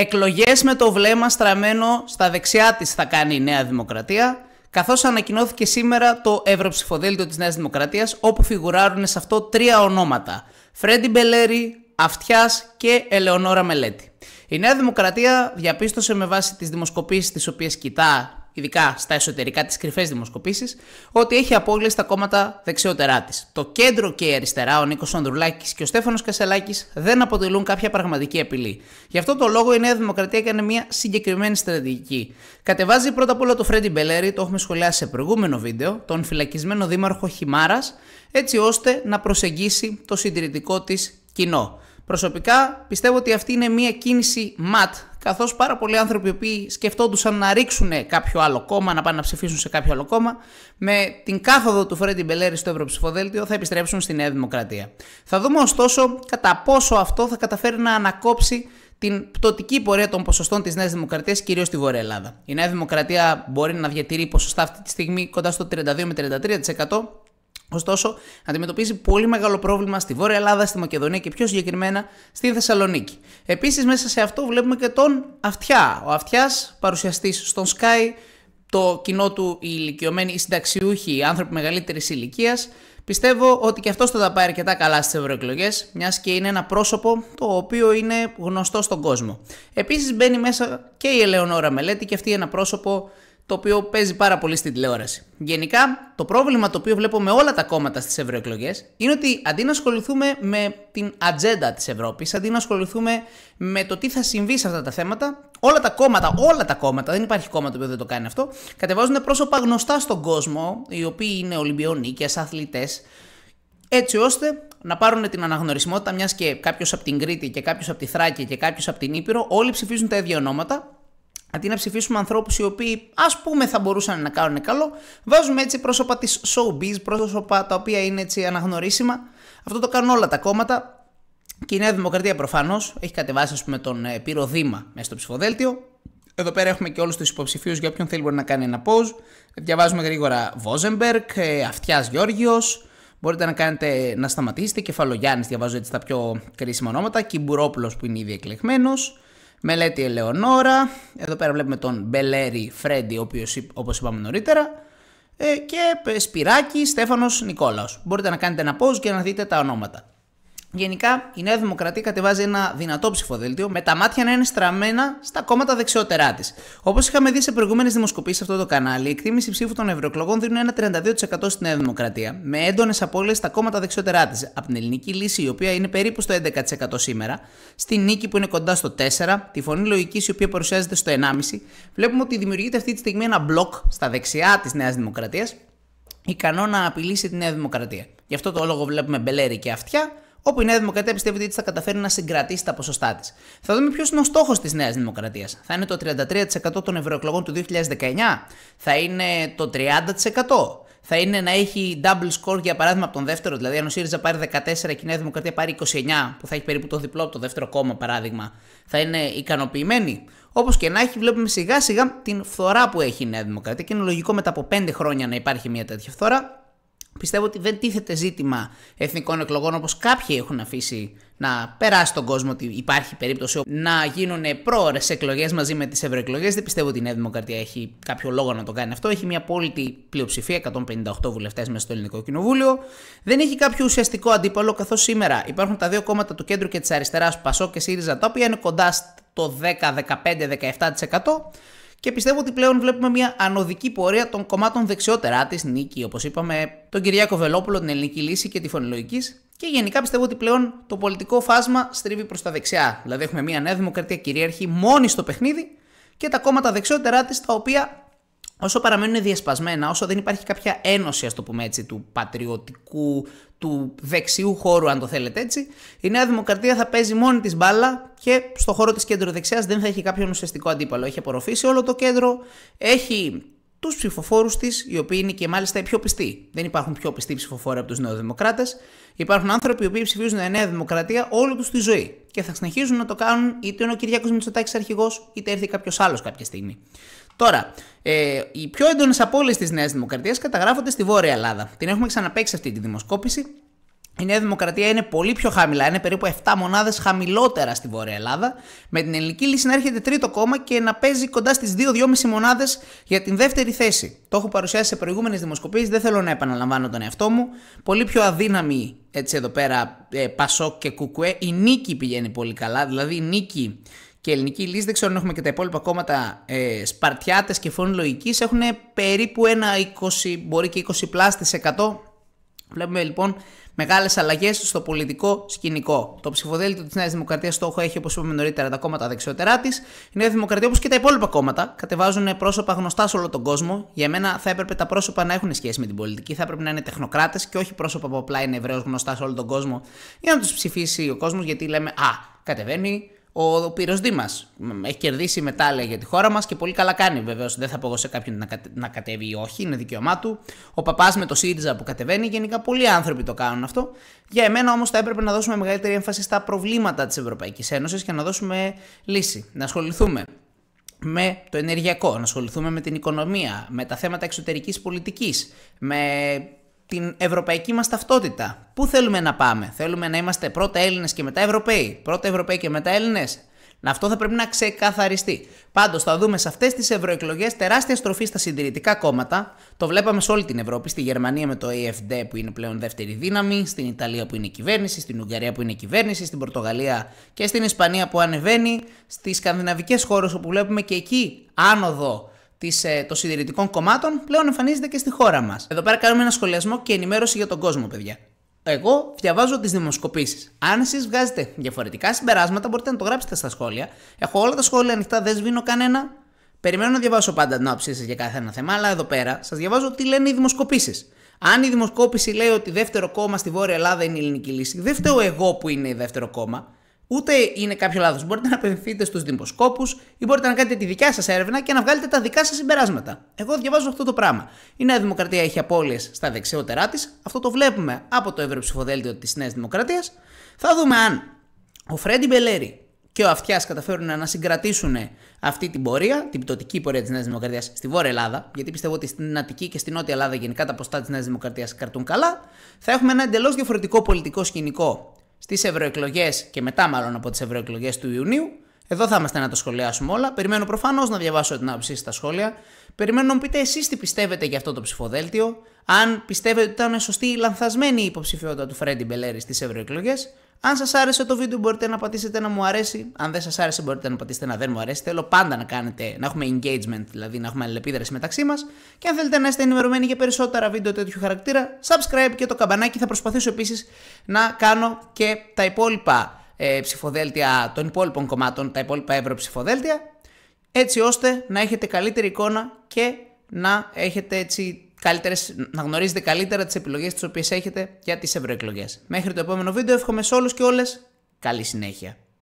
Εκλογές με το βλέμμα στραμμένο στα δεξιά της θα κάνει η Νέα Δημοκρατία, καθώς ανακοινώθηκε σήμερα το Ευρωψηφοδέλτιο της Νέας Δημοκρατίας, όπου φιγουράρουν σε αυτό τρία ονόματα. Φρέντι Μπελέρη, Αυτιάς και Ελεονόρα Μελέτη. Η Νέα Δημοκρατία διαπίστωσε με βάση τις δημοσκοπήσεις τις οποίες κοιτά ειδικά στα εσωτερικά της κρυφές δημοσκοπήσεις, ότι έχει απόλυε στα κόμματα δεξιότερά της. Το κέντρο και η αριστερά, ο Νίκος Ανδρουλάκης και ο Στέφανος Κασελάκης, δεν αποτελούν κάποια πραγματική απειλή. Γι' αυτό το λόγο η Νέα Δημοκρατία έκανε μια συγκεκριμένη στρατηγική. Κατεβάζει πρώτα απ' όλα το Φρέντι Μπελέρη, το έχουμε σχολιάσει σε προηγούμενο βίντεο, τον φυλακισμένο δήμαρχο Χιμάρας, έτσι ώστε να προσεγγίσει το συντηρητικό της κοινό. Προσωπικά πιστεύω ότι αυτή είναι μια κίνηση ματ, καθώς πάρα πολλοί άνθρωποι που σκεφτόντουσαν να ρίξουν κάποιο άλλο κόμμα, να πάνε να ψηφίσουν σε κάποιο άλλο κόμμα, με την κάθοδο του Φρέντι Μπελέρη στο Ευρωψηφοδέλτιο θα επιστρέψουν στη Νέα Δημοκρατία. Θα δούμε ωστόσο κατά πόσο αυτό θα καταφέρει να ανακόψει την πτωτική πορεία των ποσοστών της Νέας Δημοκρατίας, κυρίως στη Βόρεια Ελλάδα. Η Νέα Δημοκρατία μπορεί να διατηρεί ποσοστά αυτή τη στιγμή κοντά στο 32 με 33%. Ωστόσο, αντιμετωπίζει πολύ μεγάλο πρόβλημα στη Βόρεια Ελλάδα, στη Μακεδονία και πιο συγκεκριμένα στη Θεσσαλονίκη. Επίσης, μέσα σε αυτό βλέπουμε και τον Αυτιά. Ο Αυτιάς, παρουσιαστής στον Sky, το κοινό του, οι ηλικιωμένοι, οι συνταξιούχοι, οι άνθρωποι μεγαλύτερης ηλικίας, Πιστεύω ότι και αυτός θα τα πάει αρκετά καλά στις ευρωεκλογές, μιας και είναι ένα πρόσωπο το οποίο είναι γνωστό στον κόσμο. Επίσης μπαίνει μέσα και η Ελεονόρα Μελέτη και αυτή ένα πρόσωπο το οποίο παίζει πάρα πολύ στην τηλεόραση. Γενικά, το πρόβλημα το οποίο βλέπω με όλα τα κόμματα στις ευρωεκλογές είναι ότι αντί να ασχοληθούμε με την ατζέντα της Ευρώπης, αντί να ασχοληθούμε με το τι θα συμβεί σε αυτά τα θέματα, όλα τα κόμματα, όλα τα κόμματα, δεν υπάρχει κόμμα το οποίο δεν το κάνει αυτό, κατεβάζουν πρόσωπα γνωστά στον κόσμο, οι οποίοι είναι Ολυμπιονίκες, αθλητές, έτσι ώστε να πάρουν την αναγνωρισιμότητα, μιας και κάποιος από την Κρήτη και κάποιος από τη Θράκη και κάποιος από την Ήπειρο, όλοι ψηφίζουν τα ίδια ονόματα Αντί να ψηφίσουμε ανθρώπους οι οποίοι ας πούμε θα μπορούσαν να κάνουν καλό, βάζουμε έτσι πρόσωπα της showbiz, πρόσωπα τα οποία είναι έτσι αναγνωρίσιμα. Αυτό το κάνουν όλα τα κόμματα. Και η Νέα Δημοκρατία προφανώς έχει κατεβάσει ας πούμε, τον ε, Πύρο Δήμα μέσα στο ψηφοδέλτιο. Εδώ πέρα έχουμε και όλους τους υποψηφίους για όποιον θέλει να κάνει ένα pause. Διαβάζουμε γρήγορα Βόζεμπερκ, ε, Αυτιάς Γεώργιος. Μπορείτε να, κάνετε, να σταματήσετε. Κεφαλογιάννης, διαβάζω έτσι τα πιο κρίσιμα ονόματα. Κιμπουρόπουλος που είναι ήδη εκλεγμένος. Μελέτη Ελεονόρα, εδώ πέρα βλέπουμε τον Μπελέρη Φρέντι, ο όπως είπαμε νωρίτερα, ε, και Σπυράκη Στέφανος Νικόλαος. Μπορείτε να κάνετε ένα pause και να δείτε τα ονόματα. Γενικά η Νέα Δημοκρατία κατεβάζει ένα δυνατό ψηφοδέλτιο με τα μάτια να είναι στραμμένα στα κόμματα δεξιότερά της. Όπως είχαμε δει σε προηγούμενες δημοσκοπήσεις σε αυτό το κανάλι, η εκτίμηση ψήφου των ευρωεκλογών δίνει ένα 32% στη Νέα Δημοκρατία, με έντονες απώλειες στα κόμματα δεξιότερά της. Από την ελληνική λύση, η οποία είναι περίπου στο 11% σήμερα, στη νίκη που είναι κοντά στο 4%, τη φωνή λογικής η οποία παρουσιάζεται στο 1,5%, βλέπουμε ότι δημιουργείται αυτή τη στιγμή ένα μπλοκ στα δεξιά της Νέας Δημοκρατίας, ικανό να απειλήσει τη Νέα Δημοκρατία. Γι' αυτό το λόγο βλέπουμε μπελέρι και αυτιά όπου η Νέα Δημοκρατία πιστεύει ότι θα καταφέρει να συγκρατήσει τα ποσοστά της. Θα δούμε ποιος είναι ο στόχος της Νέας Δημοκρατίας. Θα είναι το 33% των ευρωεκλογών του 2019, θα είναι το 30%. Θα είναι να έχει double score για παράδειγμα από τον δεύτερο. Δηλαδή, αν ο ΣΥΡΙΖΑ πάρει 14 και η Νέα Δημοκρατία πάρει 29, που θα έχει περίπου το διπλό από το δεύτερο κόμμα παράδειγμα, θα είναι ικανοποιημένη. Όπως και να έχει, βλέπουμε σιγά σιγά την φθορά που έχει η Νέα Δημοκρατία και είναι λογικό μετά από 5 χρόνια να υπάρχει μια τέτοια φθορά. Πιστεύω ότι δεν τίθεται ζήτημα εθνικών εκλογών όπως κάποιοι έχουν αφήσει να περάσει τον κόσμο ότι υπάρχει περίπτωση να γίνουν πρόορε εκλογές μαζί με τις ευρωεκλογές. Δεν πιστεύω ότι η Νέα Δημοκρατία έχει κάποιο λόγο να το κάνει αυτό. Έχει μια απόλυτη πλειοψηφία, 158 βουλευτές μέσα στο Ελληνικό Κοινοβούλιο. Δεν έχει κάποιο ουσιαστικό αντίπαλο, καθώς σήμερα υπάρχουν τα δύο κόμματα του κέντρου και της αριστεράς, Πασό και ΣΥΡΙΖΑ, τα οποία είναι κοντά στο 10, 15, 17% και πιστεύω ότι πλέον βλέπουμε μια ανωδική πορεία των κομμάτων δεξιότερά της νίκη, όπως είπαμε, τον Κυριάκο Βελόπουλο, την Ελληνική Λύση και τη Φωνηλογική. Και γενικά πιστεύω ότι πλέον το πολιτικό φάσμα στρίβει προς τα δεξιά. Δηλαδή, έχουμε μια Νέα Δημοκρατία κυρίαρχη μόνη στο παιχνίδι και τα κόμματα δεξιότερά της τα οποία όσο παραμένουν διασπασμένα, όσο δεν υπάρχει κάποια ένωση, ας το πούμε έτσι, του πατριωτικού, του δεξιού χώρου, αν το θέλετε έτσι, η Νέα Δημοκρατία θα παίζει μόνη της μπάλα και στο χώρο της κέντρο δεξιά δεν θα έχει κάποιον ουσιαστικό αντίπαλο. Έχει απορροφήσει όλο το κέντρο, έχει τους ψηφοφόρους της, οι οποίοι είναι και μάλιστα οι πιο πιστοί. Δεν υπάρχουν πιο πιστοί ψηφοφόροι από τους Νεοδημοκράτες. Υπάρχουν άνθρωποι οι οποίοι ψηφίζουν Νέα Δημοκρατία όλη τους τη ζωή. Και θα συνεχίζουν να το κάνουν είτε είναι ο Κυριάκος Μητσοτάκης αρχηγός, είτε έρθει κάποιος άλλος κάποια στιγμή. Τώρα, ε, οι πιο έντονες απόλυε της Νέας Δημοκρατίας καταγράφονται στη Βόρεια Ελλάδα. Την έχουμε ξαναπέξει αυτή τη δημοσκόπηση. Η Νέα Δημοκρατία είναι πολύ πιο χαμηλά, είναι περίπου 7 μονάδες χαμηλότερα στη Βόρεια Ελλάδα, με την ελληνική λύση να έρχεται τρίτο κόμμα και να παίζει κοντά στις 2-2,5 μονάδες για την δεύτερη θέση. Το έχω παρουσιάσει σε προηγούμενες δημοσκοπήσεις, δεν θέλω να επαναλαμβάνω τον εαυτό μου. Πολύ πιο αδύναμη έτσι εδώ πέρα ε, Πασό και Κουκουέ. Η νίκη πηγαίνει πολύ καλά, δηλαδή η νίκη και η ελληνική λύση, δεν ξέρω αν έχουμε και τα υπόλοιπα κόμματα ε, Σπαρτιάτες και φων Λογική, έχουν περίπου ένα 20, μπορεί και 20 πλάστη Βλέπουμε λοιπόν μεγάλες αλλαγές στο πολιτικό σκηνικό. Το ψηφοδέλτιο της Νέας Δημοκρατίας στόχο έχει, όπως είπαμε νωρίτερα, τα κόμματα δεξιότερά της. Η Νέα Δημοκρατία, όπως και τα υπόλοιπα κόμματα, κατεβάζουν πρόσωπα γνωστά σε όλο τον κόσμο. Για μένα θα έπρεπε τα πρόσωπα να έχουν σχέση με την πολιτική. Θα έπρεπε να είναι τεχνοκράτες και όχι πρόσωπα που απλά είναι ευρέως γνωστά σε όλο τον κόσμο για να τους ψηφίσει ο κόσμος, γιατί λέμε Α, κατεβαίνει ο Πύρος Δήμας. Έχει κερδίσει μετάλλια για τη χώρα μας και πολύ καλά κάνει. Βεβαίως δεν θα πω σε κάποιον να, να κατέβει ή όχι, είναι δικαίωμά του. Ο παπάς με το ΣΥΡΙΖΑ που κατεβαίνει, γενικά πολλοί άνθρωποι το κάνουν αυτό. Για εμένα όμως θα έπρεπε να δώσουμε μεγαλύτερη έμφαση στα προβλήματα της Ευρωπαϊκής Ένωσης και να δώσουμε λύση. Να ασχοληθούμε με το ενεργειακό, να ασχοληθούμε με την οικονομία, με τα θέματα εξωτερικής πολιτικής. με την ευρωπαϊκή μας ταυτότητα. Πού θέλουμε να πάμε. Θέλουμε να είμαστε πρώτα Έλληνες και μετά Ευρωπαίοι. Πρώτα Ευρωπαίοι και μετά Έλληνες. Αυτό θα πρέπει να ξεκαθαριστεί. Πάντως, θα δούμε σε αυτές τις ευρωεκλογές τεράστια στροφή στα συντηρητικά κόμματα. Το βλέπαμε σε όλη την Ευρώπη. Στη Γερμανία με το AFD που είναι πλέον δεύτερη δύναμη, στην Ιταλία που είναι κυβέρνηση, στην Ουγγαρία που είναι κυβέρνηση, στην Πορτογαλία και στην Ισπανία που ανεβαίνει, στις σκανδιναβικές χώρες όπου βλέπουμε και εκεί άνοδο της, ε, των συντηρητικών κομμάτων πλέον εμφανίζεται και στη χώρα μας. Εδώ πέρα κάνουμε ένα σχολιασμό και ενημέρωση για τον κόσμο, παιδιά. Εγώ διαβάζω τις δημοσκοπήσεις. Αν εσείς βγάζετε διαφορετικά συμπεράσματα, μπορείτε να το γράψετε στα σχόλια. Έχω όλα τα σχόλια ανοιχτά, δεν σβήνω κανένα. Περιμένω να διαβάσω πάντα την άποψή σα για κάθε ένα θέμα, αλλά εδώ πέρα σας διαβάζω τι λένε οι δημοσκοπήσεις. Αν η δημοσκόπηση λέει ότι δεύτερο κόμμα στη Βόρεια Ελλάδα είναι η ελληνική λύση, δεν φταίω εγώ που είναι η δεύτερο κόμμα. Ούτε είναι κάποιο λάθος. Μπορείτε να απευθυνθείτε στου δημοσκόπου ή μπορείτε να κάνετε τη δικιά σας έρευνα και να βγάλετε τα δικά σας συμπεράσματα. Εγώ διαβάζω αυτό το πράγμα. Η Νέα Δημοκρατία έχει απώλειες στα δεξιότερά της. Αυτό το βλέπουμε από το ευρωψηφοδέλτιο της Νέας Δημοκρατίας. Θα δούμε αν ο Φρέντι Μπελέρη και ο Αυτιάς καταφέρουν να συγκρατήσουν αυτή την πορεία, την πτωτική πορεία της Νέας Δημοκρατίας στη Βόρεια Ελλάδα, γιατί πιστεύω ότι στην Αττική και στην Νότια Ελλάδα γενικά τα ποστά της Νέας Δημοκρατίας καλά, θα έχουμε ένα εντελώς διαφορετικό πολιτικό σκηνικό στις ευρωεκλογές και μετά, μάλλον από τις ευρωεκλογές του Ιουνίου. Εδώ θα είμαστε να το σχολιάσουμε όλα. Περιμένω προφανώς να διαβάσω την άποψή στα σχόλια. Περιμένω να μου πείτε εσείς τι πιστεύετε για αυτό το ψηφοδέλτιο. Αν πιστεύετε ότι ήταν σωστή ή λανθασμένη η υποψηφιότητα του Φρέντι Μπελέρη στις ευρωεκλογές. Αν σας άρεσε το βίντεο, μπορείτε να πατήσετε να μου αρέσει. Αν δεν σας άρεσε, μπορείτε να πατήσετε να δεν μου αρέσει. Θέλω πάντα να κάνετε, να έχουμε engagement, δηλαδή να έχουμε αλληλεπίδραση μεταξύ μας. Και αν θέλετε να είστε ενημερωμένοι για περισσότερα βίντεο τέτοιου χαρακτήρα, subscribe και το καμπανάκι. Θα προσπαθήσω επίσης να κάνω και τα υπόλοιπα ε, ψηφοδέλτια των υπόλοιπων κομμάτων, τα υπόλοιπα ευρωψηφοδέλτια, έτσι ώστε να έχετε καλύτερη εικόνα και να έχετε έτσι καλύτερες, να γνωρίζετε καλύτερα τις επιλογές τις οποίες έχετε για τις ευρωεκλογές. Μέχρι το επόμενο βίντεο εύχομαι σε όλους και όλες καλή συνέχεια.